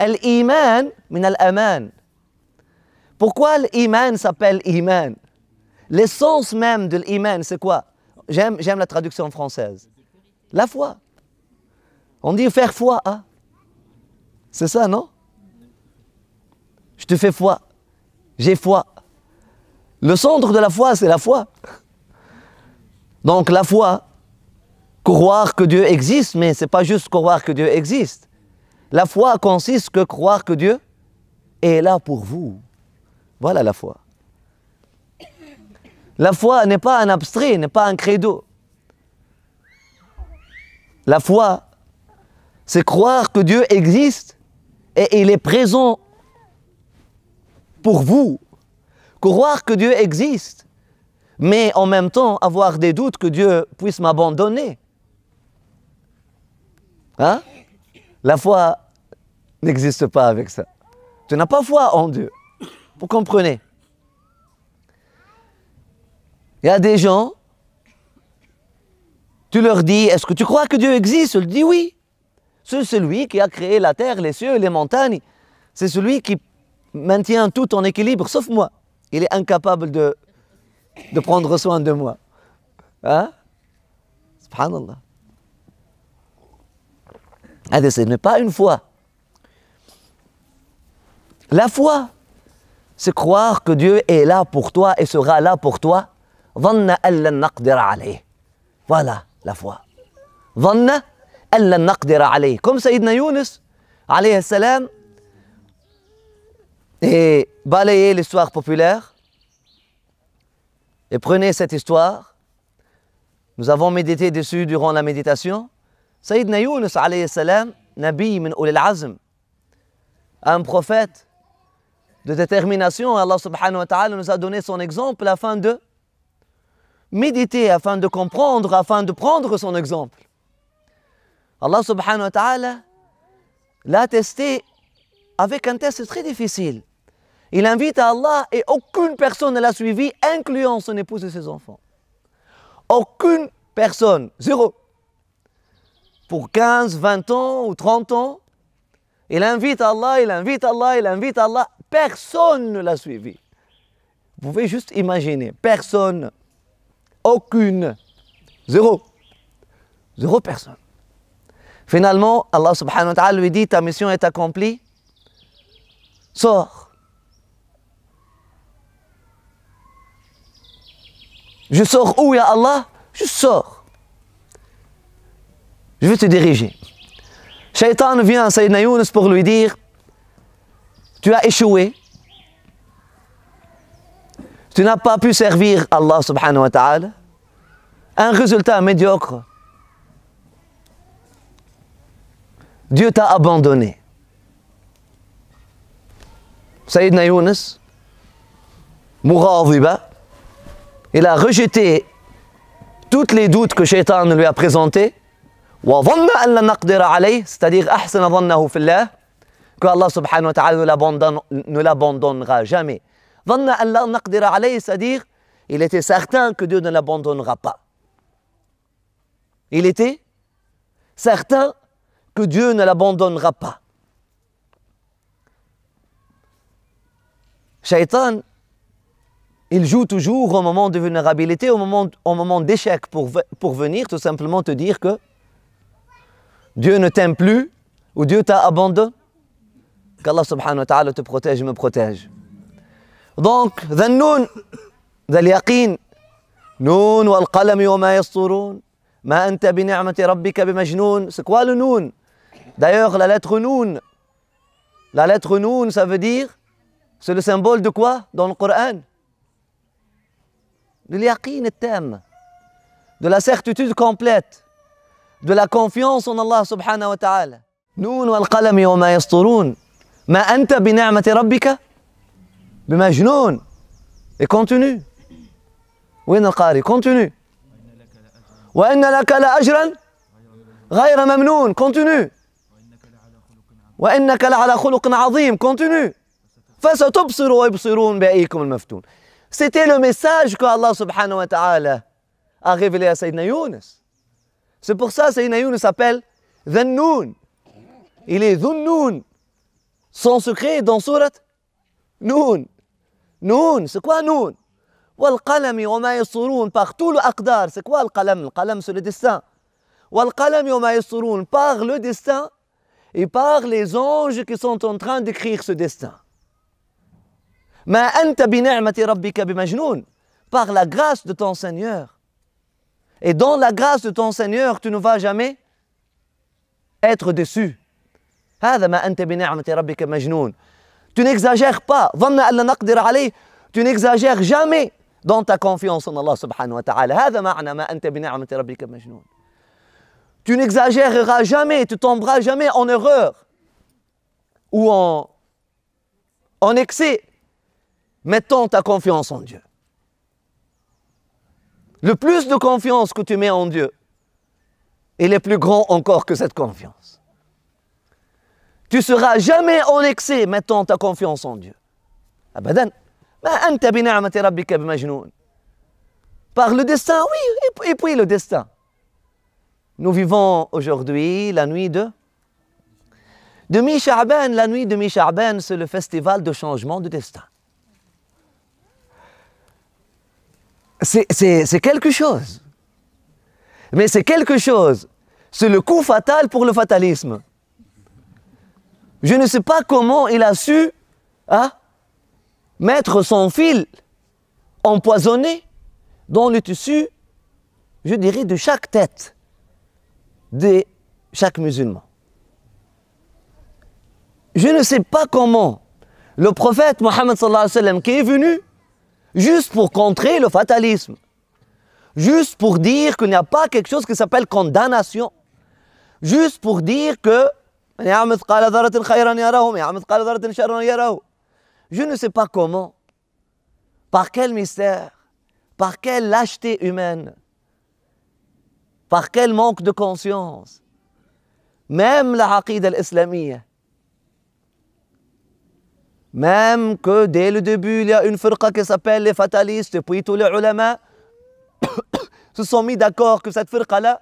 L'iman min al-aman. Pourquoi l'iman s'appelle iman L'essence même de l'iman, c'est quoi J'aime la traduction française. La foi. On dit faire foi, hein C'est ça, non Je te fais foi. J'ai foi. Le centre de la foi, c'est la foi. Donc la foi, croire que Dieu existe, mais ce n'est pas juste croire que Dieu existe. La foi consiste que croire que Dieu est là pour vous. Voilà la foi. La foi n'est pas un abstrait, n'est pas un credo. La foi, c'est croire que Dieu existe et il est présent pour vous. Croire que Dieu existe, mais en même temps avoir des doutes que Dieu puisse m'abandonner. Hein? La foi, n'existe pas avec ça. Tu n'as pas foi en Dieu. Vous comprenez Il y a des gens, tu leur dis, est-ce que tu crois que Dieu existe Ils dis oui. C'est celui qui a créé la terre, les cieux, les montagnes. C'est celui qui maintient tout en équilibre, sauf moi. Il est incapable de, de prendre soin de moi. Hein Subhanallah. ce n'est pas une foi. La foi, c'est croire que Dieu est là pour toi et sera là pour toi. Voilà la foi. Comme Sayyidina Yunus, alayhi salam, et balayez l'histoire populaire et prenez cette histoire. Nous avons médité dessus durant la méditation. Sayyidina Yunus, alayhi salam, Nabi min Azm, un prophète de détermination, Allah subhanahu wa ta'ala nous a donné son exemple afin de méditer, afin de comprendre, afin de prendre son exemple. Allah subhanahu wa ta'ala l'a testé avec un test très difficile. Il invite à Allah et aucune personne ne l'a suivi, incluant son épouse et ses enfants. Aucune personne, zéro. Pour 15, 20 ans ou 30 ans, il invite Allah, il invite Allah, il invite Allah, Personne ne l'a suivi. Vous pouvez juste imaginer, personne, aucune, zéro, zéro personne. Finalement, Allah subhanahu wa ta'ala lui dit, ta mission est accomplie, sors. Je sors où, ya Allah Je sors. Je vais te diriger. Shaitan vient à Sayyidina Younes pour lui dire, tu as échoué. Tu n'as pas pu servir Allah subhanahu wa ta'ala. Un résultat médiocre. Dieu t'a abandonné. Sayyidina Younes, Viba. il a rejeté toutes les doutes que Shaitan lui a présentés. c'est-à-dire « Ahsana que Allah subhanahu wa ta'ala ne l'abandonnera jamais. C'est-à-dire, il était certain que Dieu ne l'abandonnera pas. Il était certain que Dieu ne l'abandonnera pas. Shaitan, il joue toujours au moment de vulnérabilité, au moment, au moment d'échec, pour, pour venir tout simplement te dire que Dieu ne t'aime plus ou Dieu t'a abandonné. Qu'Allah subhanahu wa ta'ala te protège et me protège. Donc, nun, Dhal yaqeen Noun wal qalam wa ma yasturun, ma anta bi ni'mati rabbika bi majnoun. C'est quoi le Noun D'ailleurs, la lettre Noun, la lettre Noun, ça veut dire, c'est le symbole de quoi dans le Coran De l'yaqin et thème, de la certitude complète, de la confiance en Allah subhanahu wa ta'ala. Noun wal qalam wa ma ما أنت بنعمة ربك بمجنون كونتينيو وين القاري كونتينيو وإن لك لأجرا غير ممنون كونتينيو وإنك لعلى خلق عظيم كونتينيو فستبصر ويبصرون بأيكم المفتون سيتي لو ميساج كو الله سبحانه وتعالى أغيب لي سيدنا يونس سي بور سا سيدنا يونس أبل ذنون إلي ذنون Son secret dans Surat Noun. Noun, c'est quoi Noun والقلم وما يسطرون par tout le akdar, c'est quoi le qalam le qalam c'est le destin والقلم ma يسطرون par le destin et par les anges qui sont en train d'écrire ce destin Mais أنت rabbika bi majnoun, par la grâce de ton Seigneur et dans la grâce de ton Seigneur tu ne vas jamais être déçu tu n'exagères pas. Tu n'exagères jamais dans ta confiance en Allah subhanahu wa ta'ala. Tu n'exagéreras jamais, tu tomberas jamais en erreur ou en, en excès, Mettons ta confiance en Dieu. Le plus de confiance que tu mets en Dieu, il est plus grand encore que cette confiance. Tu seras jamais en excès mettant ta confiance en Dieu. Abadan. Par le destin, oui, et puis le destin. Nous vivons aujourd'hui la nuit de de mi La nuit de mi c'est le festival de changement de destin. C'est quelque chose. Mais c'est quelque chose. C'est le coup fatal pour le fatalisme. Je ne sais pas comment il a su à hein, mettre son fil empoisonné dans le tissu, je dirais, de chaque tête de chaque musulman. Je ne sais pas comment le prophète Mohammed qui est venu juste pour contrer le fatalisme, juste pour dire qu'il n'y a pas quelque chose qui s'appelle condamnation, juste pour dire que je ne sais pas comment, par quel mystère, par quelle lâcheté humaine, par quel manque de conscience, même la aqid al même que dès le début, il y a une firqa qui s'appelle les fatalistes, puis tous les ulama se sont mis d'accord que cette firqa-là,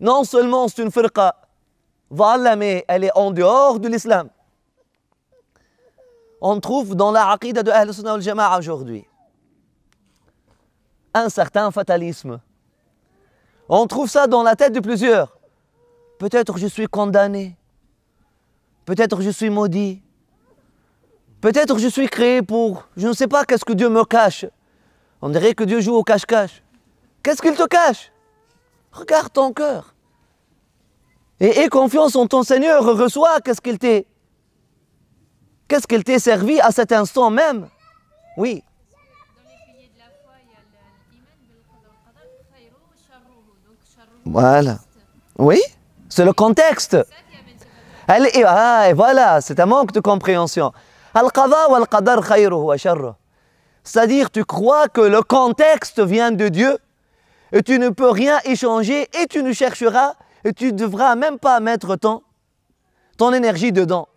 non seulement c'est une firqa voilà, mais elle est en dehors de l'islam. On trouve dans la aqidah de Ahl Sunnah al-Jama'a aujourd'hui un certain fatalisme. On trouve ça dans la tête de plusieurs. Peut-être je suis condamné. Peut-être je suis maudit. Peut-être je suis créé pour... Je ne sais pas qu'est-ce que Dieu me cache. On dirait que Dieu joue au cache-cache. Qu'est-ce qu'il te cache Regarde ton cœur et aie confiance en ton Seigneur, reçois qu'est-ce qu'il t'est. Qu'est-ce qu'il t'est servi à cet instant même Oui. Voilà. Oui, c'est le contexte. Ah, et voilà, c'est un manque de compréhension. Al-Qawā' C'est-à-dire, tu crois que le contexte vient de Dieu et tu ne peux rien échanger et tu ne chercheras et tu ne devras même pas mettre ton, ton énergie dedans.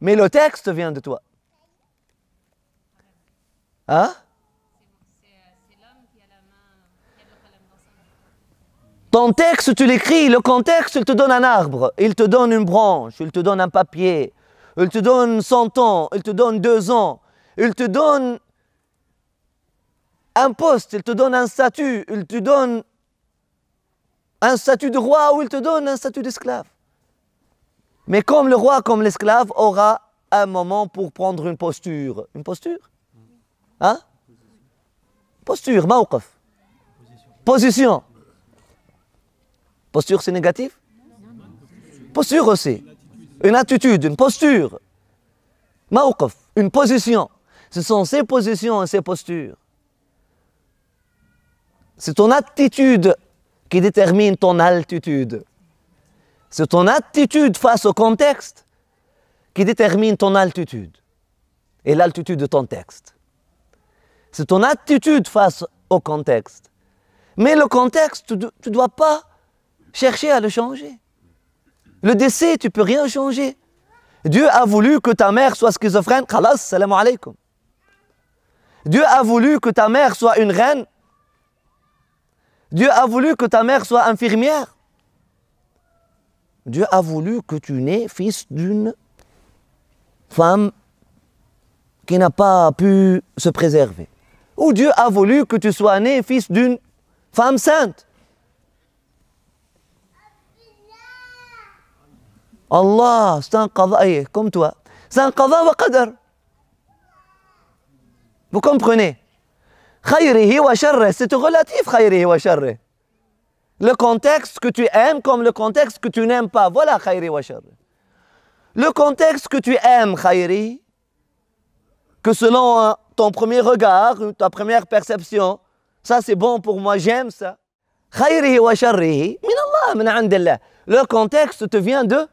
Mais le texte vient de toi. Hein Ton texte, tu l'écris, le contexte, il te donne un arbre, il te donne une branche, il te donne un papier, il te donne 100 ans, il te donne 2 ans, il te donne un poste, il te donne un statut, il te donne un statut de roi où il te donne un statut d'esclave. Mais comme le roi, comme l'esclave, aura un moment pour prendre une posture. Une posture Hein Posture, mawqaf. Position. Posture, c'est négatif Posture aussi. Une attitude, une posture. Mawqaf, une position. Ce sont ses positions et ses postures. C'est ton attitude qui détermine ton altitude. C'est ton attitude face au contexte qui détermine ton altitude et l'altitude de ton texte. C'est ton attitude face au contexte. Mais le contexte, tu ne dois pas chercher à le changer. Le décès, tu peux rien changer. Dieu a voulu que ta mère soit schizophrène, khalas, salam alaikum. Dieu a voulu que ta mère soit une reine, Dieu a voulu que ta mère soit infirmière. Dieu a voulu que tu nais fils d'une femme qui n'a pas pu se préserver. Ou Dieu a voulu que tu sois né fils d'une femme sainte. Allah, c'est un eh, comme toi. C'est un Vous comprenez wa c'est relatif, khayrihi wa Le contexte que tu aimes comme le contexte que tu n'aimes pas, voilà khayri wa Le contexte que tu aimes, khayri, que selon euh, ton premier regard, ta première perception, ça c'est bon pour moi, j'aime ça. Khayrihi wa sharrihi, min Allah, Le contexte te vient de.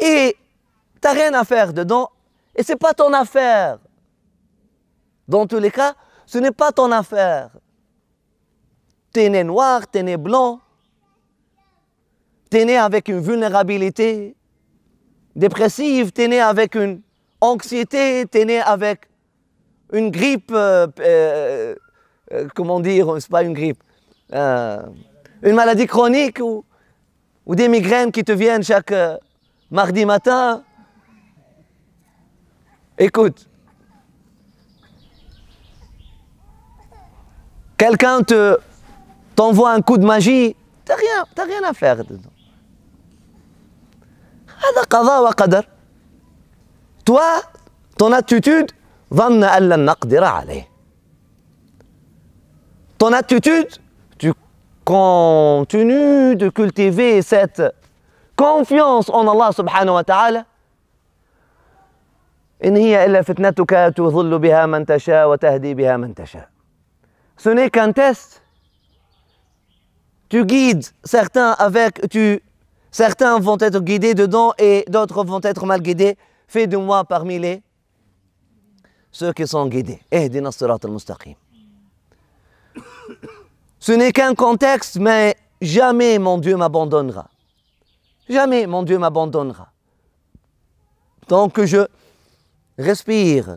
Et t'as rien à faire dedans, et c'est pas ton affaire. Dans tous les cas, ce n'est pas ton affaire. T'es né noir, t'es né blanc, t'es né avec une vulnérabilité dépressive, t'es né avec une anxiété, t'es né avec une grippe, euh, euh, euh, comment dire, c'est pas une grippe, une maladie chronique ou, des migraines qui te viennent chaque mardi matin. Écoute, quelqu'un te t'envoie un coup de magie t'as rien t'as rien à faire dedans هذا قضاء وقدر toi ton attitude ظن أن لن نقدر عليه ton attitude tu continues de cultiver cette confiance en Allah subhanahu wa ta'ala إن هي إلا فتنتك تظل بها من تشاء وتهدي بها من تشاء ce n'est qu'un test. Tu guides certains avec, tu, certains vont être guidés dedans et d'autres vont être mal guidés. Fais de moi parmi les ceux qui sont guidés. Ce n'est qu'un contexte, mais jamais mon Dieu m'abandonnera. Jamais mon Dieu m'abandonnera. Tant que je respire,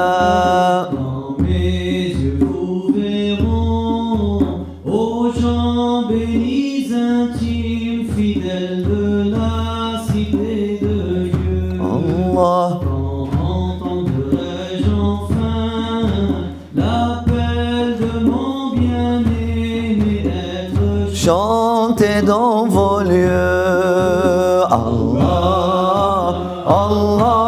oluyor Allah Allah